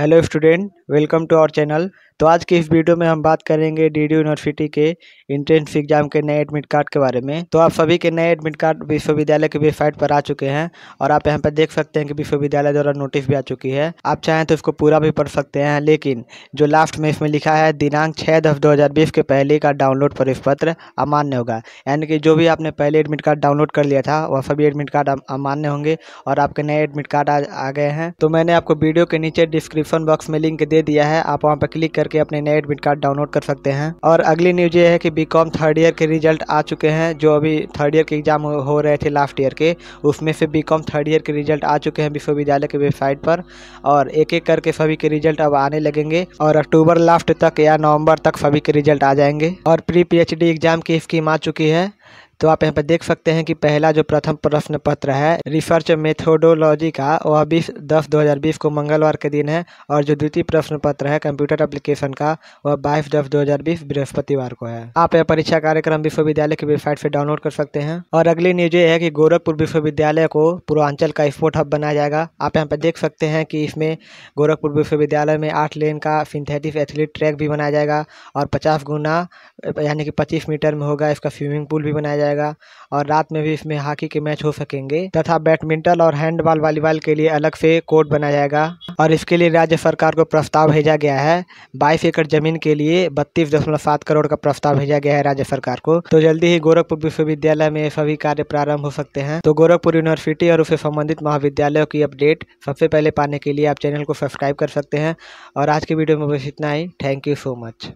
hello student welcome to our channel तो आज के इस वीडियो में हम बात करेंगे डी यूनिवर्सिटी के इंट्रेंस एग्जाम के नए एडमिट कार्ड के बारे में तो आप सभी के नए एडमिट कार्ड विश्वविद्यालय के वेबसाइट पर आ चुके हैं और आप यहाँ पर देख सकते हैं कि विश्वविद्यालय द्वारा नोटिस भी आ चुकी है आप चाहें तो इसको पूरा भी पढ़ सकते हैं लेकिन जो लास्ट में इसमें लिखा है दिनांक छः दस दो के पहले का डाउनलोड प्रवेश पत्र अमान्य होगा यानी कि जो भी आपने पहले एडमिट कार्ड डाउनलोड कर लिया था वह सभी एडमिट कार्ड अमान्य होंगे और आपके नए एडमिट कार्ड आ गए हैं तो मैंने आपको वीडियो के नीचे डिस्क्रिप्शन बॉक्स में लिंक दे दिया है आप वहाँ पर क्लिक कर करके अपने नए एडमिट कार्ड डाउनलोड कर सकते हैं और अगली न्यूज ये है कि बी थर्ड ईयर के रिजल्ट आ चुके हैं जो अभी थर्ड ईयर के एग्जाम हो रहे थे लास्ट ईयर के उसमें से बी थर्ड ईयर के रिजल्ट आ चुके हैं विश्वविद्यालय के वेबसाइट पर और एक एक करके सभी के रिजल्ट अब आने लगेंगे और अक्टूबर लास्ट तक या नवम्बर तक सभी के रिजल्ट आ जाएंगे और प्री पी एग्जाम की स्कीम आ चुकी है तो आप यहाँ पर देख सकते हैं कि पहला जो प्रथम प्रश्न पत्र है रिसर्च मेथोडोलॉजी का वह बीस दस दो हज़ार बीस को मंगलवार के दिन है और जो द्वितीय प्रश्न पत्र है कंप्यूटर एप्लीकेशन का वह बाईस दस दो हज़ार बीस बृहस्पतिवार को है आप यह परीक्षा कार्यक्रम विश्वविद्यालय की वेबसाइट से डाउनलोड कर सकते हैं और अगली न्यूज ये है कि गोरखपुर विश्वविद्यालय को पूर्वांचल का स्पोर्ट हब बनाया जाएगा आप यहाँ पर देख सकते हैं कि इसमें गोरखपुर विश्वविद्यालय में आठ लेन का सिंथेटिक एथलीट ट्रैक भी बनाया जाएगा और पचास गुना यानी कि पच्चीस मीटर में होगा इसका स्विमिंग पूल भी बनाया जाएगा जाएगा और रात में भी इसमें हॉकी के मैच हो सकेंगे तथा बैडमिंटन और हैंडबॉल वॉलीबॉल के लिए अलग से कोर्ट बनाया जाएगा और इसके लिए राज्य सरकार को प्रस्ताव भेजा गया है बाईस एकड़ जमीन के लिए बत्तीस सात करोड़ का प्रस्ताव भेजा गया है राज्य सरकार को तो जल्दी ही गोरखपुर विश्वविद्यालय में सभी कार्य प्रारंभ हो सकते हैं तो गोरखपुर यूनिवर्सिटी और उससे संबंधित महाविद्यालयों की अपडेट सबसे पहले पाने के लिए आप चैनल को सब्सक्राइब कर सकते हैं और आज की वीडियो में बस इतना ही थैंक यू सो मच